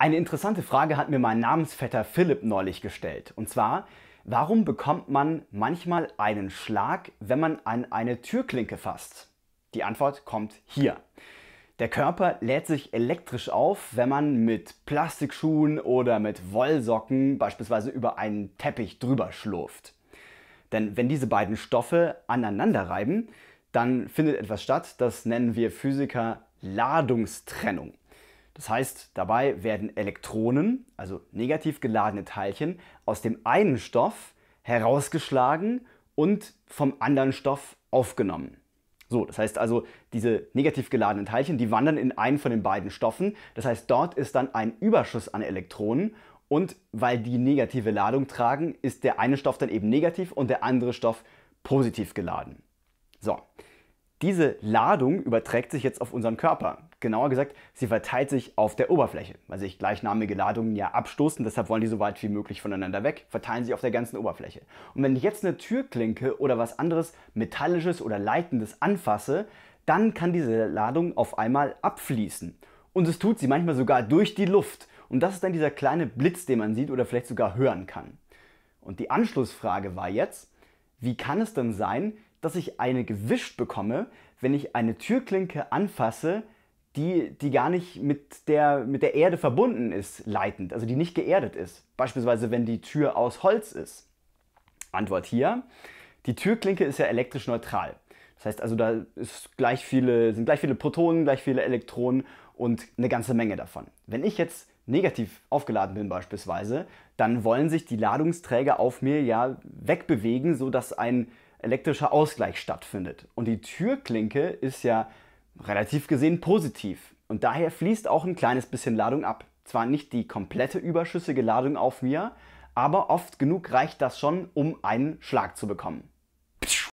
Eine interessante Frage hat mir mein Namensvetter Philipp neulich gestellt. Und zwar, warum bekommt man manchmal einen Schlag, wenn man an eine Türklinke fasst? Die Antwort kommt hier. Der Körper lädt sich elektrisch auf, wenn man mit Plastikschuhen oder mit Wollsocken beispielsweise über einen Teppich drüber schlurft. Denn wenn diese beiden Stoffe aneinander reiben, dann findet etwas statt, das nennen wir Physiker Ladungstrennung. Das heißt, dabei werden Elektronen, also negativ geladene Teilchen, aus dem einen Stoff herausgeschlagen und vom anderen Stoff aufgenommen. So, das heißt also, diese negativ geladenen Teilchen, die wandern in einen von den beiden Stoffen. Das heißt, dort ist dann ein Überschuss an Elektronen und weil die negative Ladung tragen, ist der eine Stoff dann eben negativ und der andere Stoff positiv geladen. So, diese Ladung überträgt sich jetzt auf unseren Körper. Genauer gesagt, sie verteilt sich auf der Oberfläche, weil sich gleichnamige Ladungen ja abstoßen, deshalb wollen die so weit wie möglich voneinander weg, verteilen sie auf der ganzen Oberfläche. Und wenn ich jetzt eine Türklinke oder was anderes Metallisches oder Leitendes anfasse, dann kann diese Ladung auf einmal abfließen. Und es tut sie manchmal sogar durch die Luft. Und das ist dann dieser kleine Blitz, den man sieht oder vielleicht sogar hören kann. Und die Anschlussfrage war jetzt, wie kann es denn sein, dass ich eine gewischt bekomme, wenn ich eine Türklinke anfasse, die, die gar nicht mit der, mit der Erde verbunden ist, leitend, also die nicht geerdet ist. Beispielsweise, wenn die Tür aus Holz ist. Antwort hier. Die Türklinke ist ja elektrisch neutral. Das heißt also, da gleich viele, sind gleich viele Protonen, gleich viele Elektronen und eine ganze Menge davon. Wenn ich jetzt negativ aufgeladen bin beispielsweise, dann wollen sich die Ladungsträger auf mir ja wegbewegen, sodass ein elektrischer Ausgleich stattfindet. Und die Türklinke ist ja relativ gesehen positiv. Und daher fließt auch ein kleines bisschen Ladung ab. Zwar nicht die komplette überschüssige Ladung auf mir, aber oft genug reicht das schon, um einen Schlag zu bekommen.